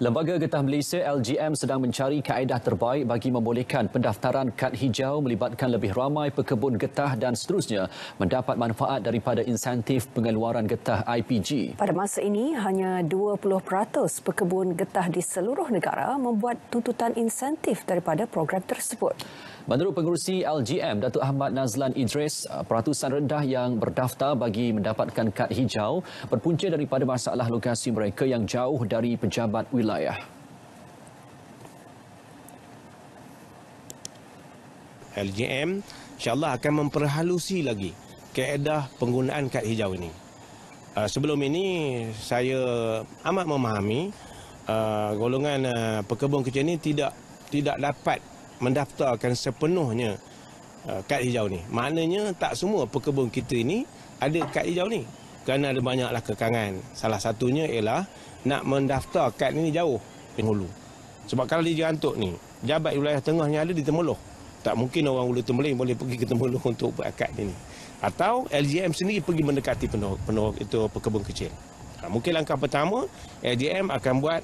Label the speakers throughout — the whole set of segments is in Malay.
Speaker 1: Lembaga Getah Malaysia LGM sedang mencari kaedah terbaik bagi membolehkan pendaftaran kad hijau melibatkan lebih ramai pekebun getah dan seterusnya mendapat manfaat daripada insentif pengeluaran getah IPG.
Speaker 2: Pada masa ini, hanya 20% pekebun getah di seluruh negara membuat tuntutan insentif daripada program tersebut.
Speaker 1: Menurut pengurusi LGM, Datuk Ahmad Nazlan Idris, eh, peratusan rendah yang berdaftar bagi mendapatkan kad hijau berpunca daripada masalah lokasi mereka yang jauh dari
Speaker 3: pejabat wilayah. LGM insyaAllah akan memperhalusi lagi keedah penggunaan kad hijau ini. Eh, sebelum ini, saya amat memahami eh, golongan pekebun kecil ini tidak tidak dapat mendaftarkan sepenuhnya uh, kad hijau ni. Maknanya tak semua pekebun kita ini ada kad hijau ni. Kerana ada banyaklah kekangan. Salah satunya ialah nak mendaftar kad ini jauh penghulu. Sebab kalau di Jantuk ni, jabat wilayah tengah tengahnya ada di Temeloh. Tak mungkin orang Ulu Temeloh boleh pergi ke Temeloh untuk buat kad ini. Atau LGM sendiri pergi mendekati penuh, penuh itu pekebun kecil. Mungkin langkah pertama, LGM akan buat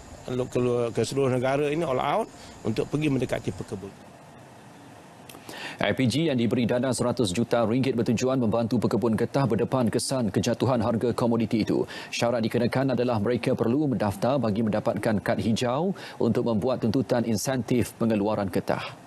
Speaker 3: ke seluruh negara ini all out untuk pergi mendekati pekebun.
Speaker 1: IPG yang diberi dana 100 juta ringgit bertujuan membantu pekebun getah berdepan kesan kejatuhan harga komoditi itu. Syarat dikenakan adalah mereka perlu mendaftar bagi mendapatkan kad hijau untuk membuat tuntutan insentif pengeluaran getah.